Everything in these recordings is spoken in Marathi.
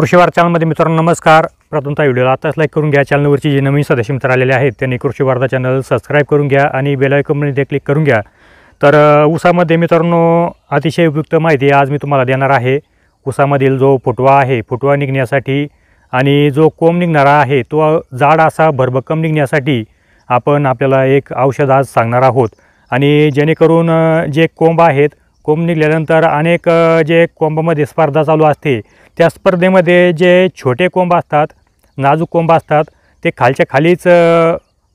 कृषी चॅनलमध्ये मित्रांनो नमस्कार प्रथमता व्हिडिओला आताच लाईक करून घ्या चॅनलवरची जे नवीन सदस्य मित्र आलेले आहेत त्यांनी कृषी वार्ता चॅनल सबस्क्राईब करून घ्या आणि बेलायकनमध्ये क्लिक करून घ्या तर उसामध्ये मित्रांनो अतिशय उपयुक्त माहिती आज मी तुम्हाला देणार आहे उसामधील जो फुटवा आहे फुटवा निघण्यासाठी आणि जो कोंब निघणारा आहे तो जाड असा भरभक्कम निघण्यासाठी आपण आपल्याला एक औषध आज सांगणार आहोत आणि जेणेकरून जे कोंब आहेत कोंब निघल्यानंतर अनेक जे कोंबामध्ये स्पर्धा चालू असते त्या स्पर्धेमध्ये जे छोटे कोंब असतात नाजूक कोंब असतात ते खालच्या खालीच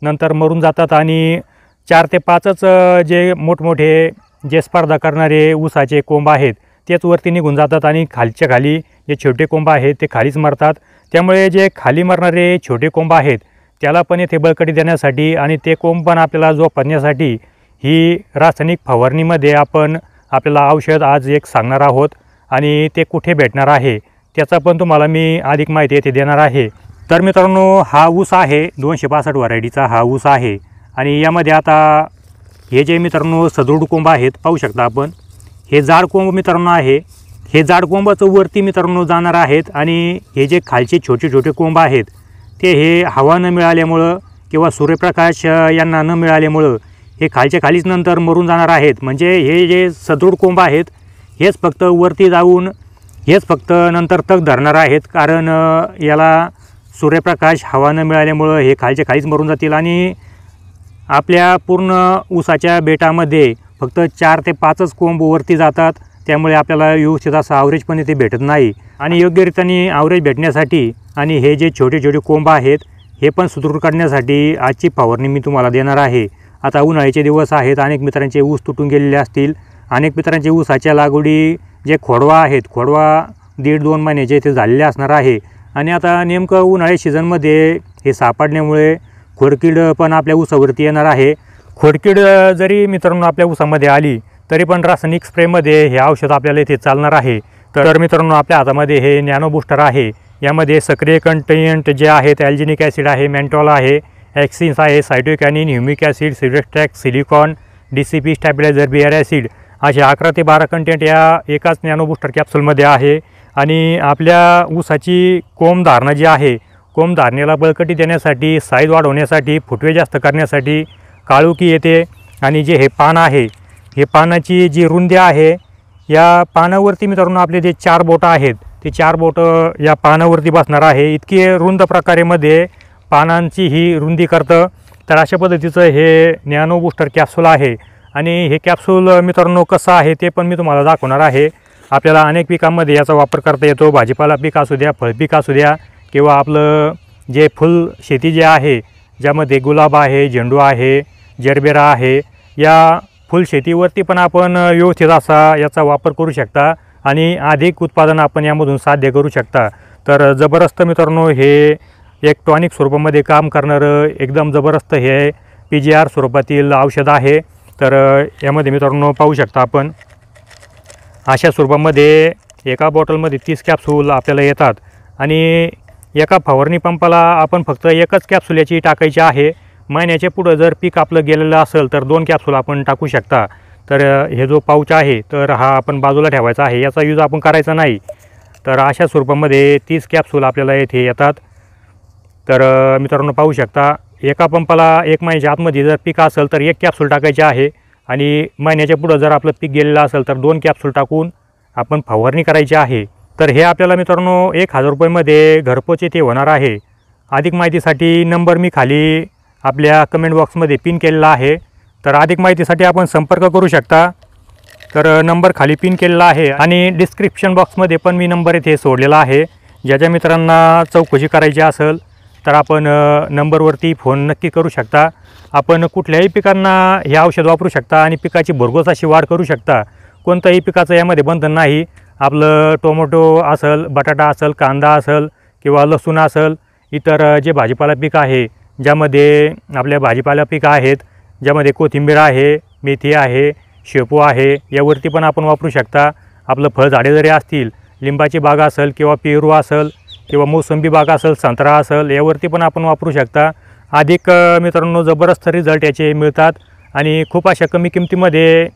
नंतर मरून जातात आणि चार ते पाचच जे मोठमोठे जे स्पर्धा करणारे ऊसाचे कोंब आहेत तेच वरती निघून जातात आणि खालच्या खाली जे छोटे कोंब आहेत ते खालीच मरतात त्यामुळे जे खाली मरणारे छोटे कोंब आहेत त्याला पण येथे बळकटी देण्यासाठी आणि ते कोंब पण आपल्याला जोपण्यासाठी ही रासायनिक फवारणीमध्ये आपण आपल्याला औषध आज एक सांगणार आहोत आणि ते कुठे भेटणार आहे त्याचा पण तुम्हाला मी अधिक माहिती येथे देणार आहे तर मित्रांनो हा ऊस आहे दोनशे पासष्ट व्हरायटीचा हा ऊस आहे आणि यामध्ये आता हे जे मित्रांनो सदृढ कोंब आहेत पाहू शकता आपण हे जाड कोंब मित्रांनो आहे हे जाड कोंबाचं वरती मित्रांनो जाणार आहेत आणि हे जे खालचे छोटे छोटे कोंब आहेत ते हे हवा न मिळाल्यामुळं किंवा सूर्यप्रकाश यांना न मिळाल्यामुळं हे खालच्या खालीच नंतर मरून जाणार आहेत म्हणजे हे जे सदृढ कोंब आहेत हेच फक्त वरती जाऊन हेच फक्त नंतर तग धरणार आहेत कारण याला सूर्यप्रकाश हवा न मिळाल्यामुळं हे खालच्या खालीच मरून जातील आणि आपल्या पूर्ण ऊसाच्या बेटामध्ये फक्त चार ते पाचच कोंब वरती जातात त्यामुळे आपल्याला व्यवस्थित असं आवरेज पण इथे भेटत नाही आणि योग्यरित्याने आवरेज भेटण्यासाठी आणि हे जे छोटे छोटे कोंब आहेत हे पण सुदृढ काढण्यासाठी आजची फवारणी मी तुम्हाला देणार आहे आता उन्हाळ्याचे दिवस आहेत अनेक मित्रांचे ऊस तुटून गेलेले असतील अनेक मित्रांचे ऊसाच्या लागवडी जे खोडवा आहेत खोडवा दीड दोन जे ते झालेले असणार आहे आणि आता नेमकं उन्हाळ्या सीझनमध्ये हे सापडण्यामुळे खोडकीड पण आपल्या ऊसावरती येणार आहे खोडकीड जरी मित्रांनो आपल्या ऊसामध्ये आली तरी पण रासायनिक स्प्रेमध्ये हे औषध आपल्याला इथे चालणार आहे तर मित्रांनो आपल्या हातामध्ये हे नॅनो बूस्टर आहे यामध्ये सक्रिय कंटेंट जे आहेत ॲल्जेनिक ॲल्जिनिक ॲसिड आहे मेंटॉल आहे ॲक्सिन्स आहे सायटोकॅनिन ह्युमिक ॲसिड सिरेस्ट्रॅक silicon D C P stabiliser बिअर ॲसिड असे अकरा ते बारा कंटेंट या एकाच नॅनोबुस्टर कॅप्सूलमध्ये आहे आणि आपल्या ऊसाची धारणा जी आहे कोंबधारणेला बळकटी देण्यासाठी साईज वाढवण्यासाठी फुटवे जास्त करण्यासाठी काळुकी येते आणि जे हे पान आहे हे पानाची जी रुंदी आहे या पानावरती मित्रांनो आपले जे चार बोटं आहेत ते चार बोटं या पानावरती बसणार आहे इतके रुंद प्रकारेमध्ये पानांची ही रुंदी करतं तर अशा पद्धतीचं हे नॅनो बूस्टर कॅप्सूल आहे आणि हे कॅप्सूल मित्रांनो कसं आहे ते पण मी तुम्हाला दाखवणार आहे आपल्याला अनेक पिकांमध्ये याचा वापर करता येतो भाजीपाला पीक असू द्या फळपीक असू द्या किंवा आपलं जे फुल शेती जे आहे ज्यामध्ये गुलाब आहे झेंडू आहे जरबेरा आहे या फुलशेतीवरती पण आपण व्यवस्थित असा याचा वापर करू शकता आणि अधिक उत्पादन आपण यामधून साध्य करू शकता तर जबरदस्त मित्रांनो हे एक टॉनिक स्वरूपामध्ये काम करणारं एकदम जबरदस्त हे पी जी आर स्वरूपातील औषध आहे तर यामध्ये मित्रांनो पाहू शकता आपण अशा स्वरूपामध्ये एका बॉटलमध्ये तीस कॅप्सूल आपल्याला येतात आणि एका फवारणी पंपाला आपण फक्त एकच कॅप्सूल याची टाकायची आहे महिन्याच्या पुढं जर पीक आपलं गेलेलं असेल तर दोन कॅप्सूल आपण टाकू शकता तर हे जो पाऊच आहे तर हा आपण बाजूला ठेवायचा आहे याचा यूज आपण करायचा नाही तर अशा स्वरूपामध्ये तीस कॅप्सूल आपल्याला येथे येतात तर मित्रांनो पाहू शकता एका पंपाला एक महिन्याच्या आतमध्ये जर पीक असेल तर एक कॅप्सूल टाकायचे आहे आणि महिन्याच्या पुढं जर आपलं पीक गेलेलं असेल तर दोन कॅप्सूल टाकून आपण फवारणी करायची आहे तर हे आपल्याला मित्रांनो एक हजार रुपयेमध्ये घरपोच येथे होणार आहे अधिक माहितीसाठी नंबर मी खाली आपल्या कमेंट बॉक्समध्ये पिन केलेला आहे तर अधिक माहितीसाठी आपण संपर्क करू शकता तर नंबर खाली पिन केलेला आहे आणि डिस्क्रिप्शन बॉक्समध्ये पण मी नंबर इथे सोडलेला आहे ज्या ज्या मित्रांना चौकशी करायची असेल तर आपण नंबरवरती फोन नक्की करू शकता आपण कुठल्याही पिकांना हे औषध वापरू शकता आणि पिकाची भरघोस अशी वाढ करू शकता कोणत्याही पिकाचं यामध्ये बंधन नाही आपलं टोमॅटो असेल बटाटा असेल कांदा असेल किंवा लसूण असेल इतर जे भाजीपाला पीक आहे ज्यामध्ये आपल्या भाजीपाला पीक आहेत ज्यामध्ये कोथिंबीर आहे मेथी आहे शेपू आहे यावरती पण आपण वापरू शकता आपलं फळझाडे जरी असतील लिंबाची बाग असेल किंवा पेरू असेल किंवा मोसंबी बाग असेल संत्रा असेल यावरती पण आपण वापरू शकता अधिक मित्रांनो जबरदस्त रिझल्ट याचे मिळतात आणि खूप अशा कमी किमतीमध्ये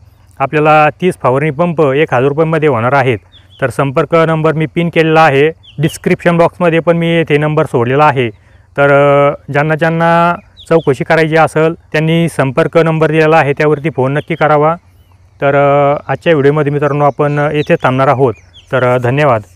आपल्याला तीस फवारणी पंप एक हजार रुपयामध्ये होणार आहेत तर संपर्क नंबर मी पिन केलेला आहे डिस्क्रिप्शन बॉक्समध्ये पण मी ते नंबर सोडलेला आहे तर ज्यांना ज्यांना चौकशी करायची असेल त्यांनी संपर्क नंबर दिलेला आहे त्यावरती फोन नक्की करावा तर आजच्या व्हिडिओमध्ये मित्रांनो आपण येथे थांबणार आहोत तर धन्यवाद